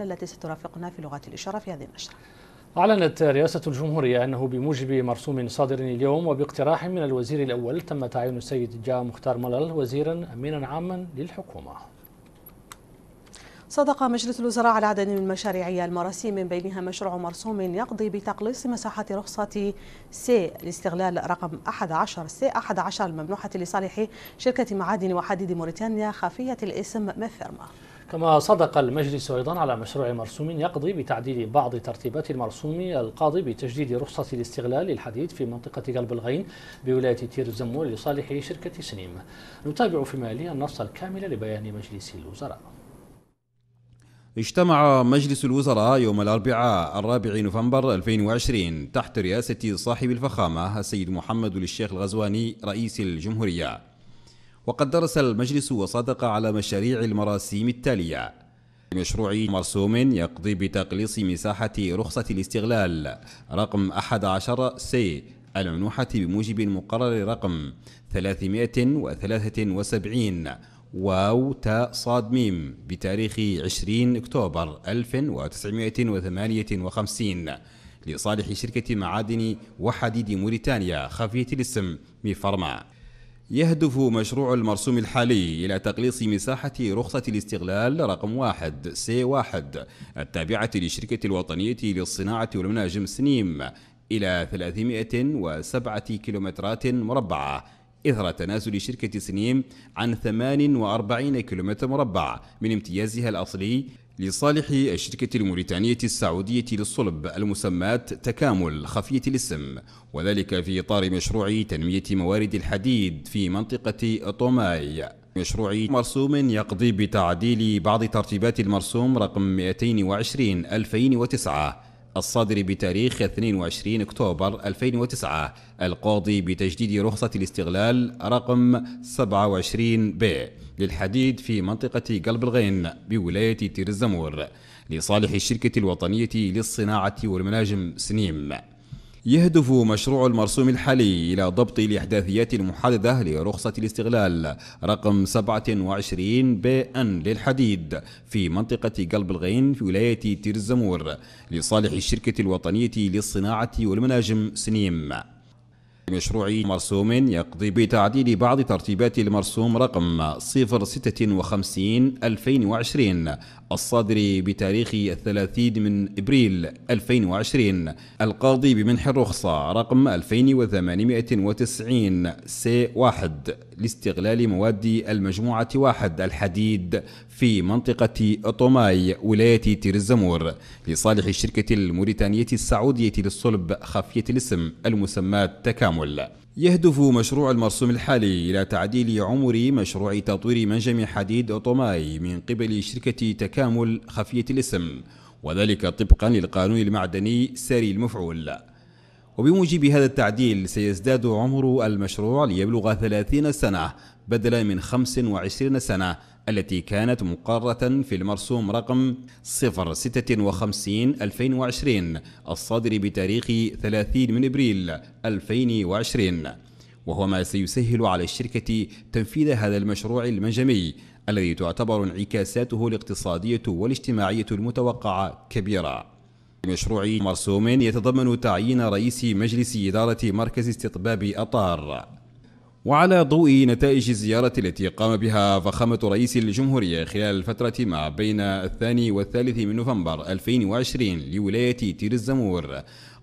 التي سترافقنا في لغات الإشارة في هذه النشرة أعلنت رئاسة الجمهورية أنه بموجب مرسوم صادر اليوم وباقتراح من الوزير الأول تم تعيين السيد جا مختار ملل وزيرا أمينا عاما للحكومة صدق مجلس الوزراء على عدد من مشاريع المراسيم من بينها مشروع مرسوم يقضي بتقليص مساحة رخصة سي لاستغلال رقم 11 سي 11 الممنوحة لصالح شركة معادن وحديد موريتانيا خفية الاسم مفرمة كما صدق المجلس أيضا على مشروع مرسوم يقضي بتعديل بعض ترتيبات المرسوم القاضي بتجديد رخصة الاستغلال للحديد في منطقة قلب الغين بولاية تير الزمور لصالح شركة سنيم نتابع فيما يلي النص الكامل لبيان مجلس الوزراء اجتمع مجلس الوزراء يوم الأربعاء الرابع نوفمبر 2020 تحت رئاسة صاحب الفخامة السيد محمد الشيخ الغزواني رئيس الجمهورية وقد درس المجلس وصدق على مشاريع المراسيم التالية مشروع مرسوم يقضي بتقليص مساحة رخصة الاستغلال رقم 11 سي المنوحة بموجب المقرر رقم 373 واو تاء صاد ميم بتاريخ 20 أكتوبر 1958 لصالح شركة معادن وحديد موريتانيا خفية الاسم ميفارما يهدف مشروع المرسوم الحالي إلى تقليص مساحة رخصة الاستغلال رقم واحد سي واحد التابعة للشركة الوطنية للصناعة والمناجم سنيم إلى 307 كيلومترات مربعة إثر تنازل شركة سنيم عن 48 كيلومتر مربع من امتيازها الأصلي لصالح الشركة الموريتانية السعودية للصلب المسماة تكامل خفية الاسم وذلك في إطار مشروع تنمية موارد الحديد في منطقة أطوماي مشروع مرسوم يقضي بتعديل بعض ترتيبات المرسوم رقم 220 2009 الصادر بتاريخ 22 أكتوبر 2009 القاضي بتجديد رخصة الاستغلال رقم 27 ب للحديد في منطقة قلب الغين بولاية تير الزمور لصالح الشركة الوطنية للصناعة والمناجم سنيم يهدف مشروع المرسوم الحالي إلى ضبط الإحداثيات المحددة لرخصة الاستغلال رقم 27 بأن للحديد في منطقة قلب الغين في ولاية تيرزمور لصالح الشركة الوطنية للصناعة والمناجم سنيم مشروع مرسوم يقضي بتعديل بعض ترتيبات المرسوم رقم 056 2020 الصادر بتاريخ 30 من ابريل 2020 القاضي بمنح الرخصة رقم 2890 سي 1 لاستغلال مواد المجموعة 1 الحديد في منطقة أطوماي ولاية تير الزمور لصالح الشركة الموريتانية السعودية للصلب خفية الاسم المسمى تكامل يهدف مشروع المرسوم الحالي إلى تعديل عمر مشروع تطوير منجم حديد أطوماي من قبل شركة تكامل خفية الاسم وذلك طبقا للقانون المعدني ساري المفعول وبموجب هذا التعديل سيزداد عمر المشروع ليبلغ 30 سنة بدلا من 25 سنة التي كانت مقررة في المرسوم رقم 056 2020 الصادر بتاريخ 30 من ابريل 2020 وهو ما سيسهل على الشركة تنفيذ هذا المشروع المنجمي الذي تعتبر انعكاساته الاقتصادية والاجتماعية المتوقعة كبيرة بمشروع مرسوم يتضمن تعيين رئيس مجلس إدارة مركز استطباب أطار وعلى ضوء نتائج الزيارة التي قام بها فخامة رئيس الجمهورية خلال الفترة ما بين الثاني والثالث من نوفمبر 2020 لولاية تير الزمور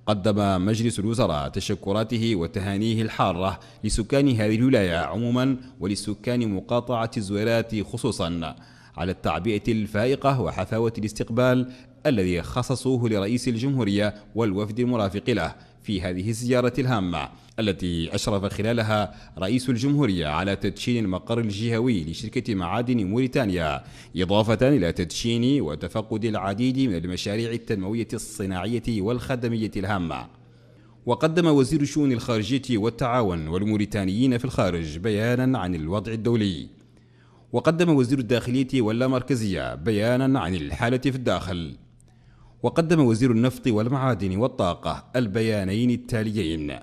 قدم مجلس الوزراء تشكراته وتهانيه الحارة لسكان هذه الولاية عموما ولسكان مقاطعة الزويرات خصوصا على التعبئة الفائقة وحفاوة الاستقبال الذي خصصوه لرئيس الجمهورية والوفد المرافق له في هذه الزيارة الهامة التي أشرف خلالها رئيس الجمهورية على تدشين المقر الجهوي لشركة معادن موريتانيا إضافة إلى تدشين وتفقد العديد من المشاريع التنموية الصناعية والخدمية الهامة وقدم وزير الشؤون الخارجية والتعاون والموريتانيين في الخارج بيانا عن الوضع الدولي وقدم وزير الداخلية واللامركزية بيانا عن الحالة في الداخل وقدم وزير النفط والمعادن والطاقة البيانين التاليين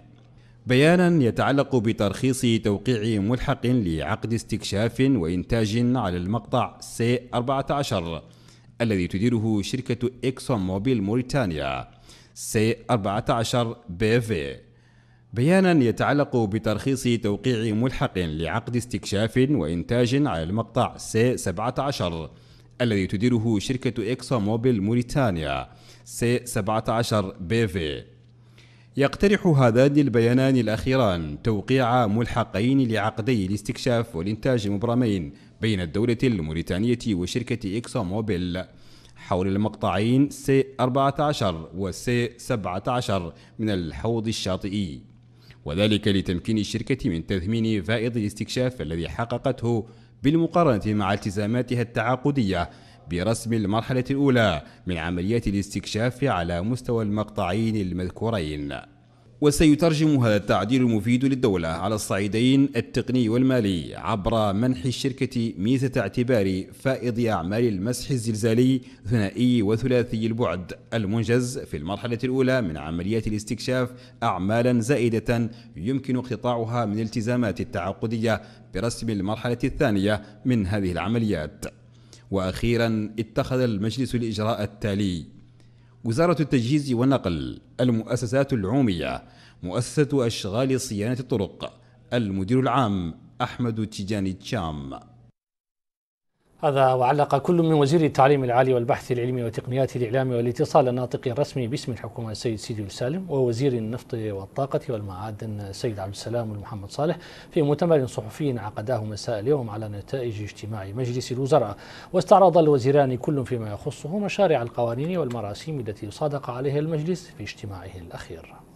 بيانا يتعلق بترخيص توقيع ملحق لعقد استكشاف وإنتاج على المقطع c 14 الذي تديره شركة إكسون موبيل موريتانيا c 14 بي في بيانا يتعلق بترخيص توقيع ملحق لعقد استكشاف وإنتاج على المقطع c 17 الذي تديره شركة إكسو موبيل موريتانيا سي 17 بي في يقترح هذان البيانان الأخيران توقيع ملحقين لعقدي الاستكشاف والإنتاج المبرمين بين الدولة الموريتانية وشركة إكسو موبيل حول المقطعين سي 14 وسي 17 من الحوض الشاطئي وذلك لتمكين الشركة من تثمين فائض الاستكشاف الذي حققته بالمقارنة مع التزاماتها التعاقدية برسم المرحلة الأولى من عمليات الاستكشاف على مستوى المقطعين المذكورين وسيترجم هذا التعديل المفيد للدولة على الصعيدين التقني والمالي عبر منح الشركة ميزة اعتبار فائض أعمال المسح الزلزالي ثنائي وثلاثي البعد المنجز في المرحلة الأولى من عمليات الاستكشاف أعمالا زائدة يمكن اقتطاعها من التزامات التعاقدية برسم المرحلة الثانية من هذه العمليات وأخيرا اتخذ المجلس الإجراء التالي وزارة التجهيز والنقل المؤسسات العمومية مؤسسة أشغال صيانة الطرق المدير العام أحمد تيجاني تشام هذا وعلق كل من وزير التعليم العالي والبحث العلمي وتقنيات الإعلام والاتصال الناطق الرسمي باسم الحكومة السيد سيدي السالم ووزير النفط والطاقة والمعادن السيد عبد السلام والمحمد صالح في مؤتمر صحفي عقداه مساء اليوم على نتائج اجتماع مجلس الوزراء واستعرض الوزيران كل فيما يخصه مشاريع القوانين والمراسيم التي صادق عليها المجلس في اجتماعه الأخير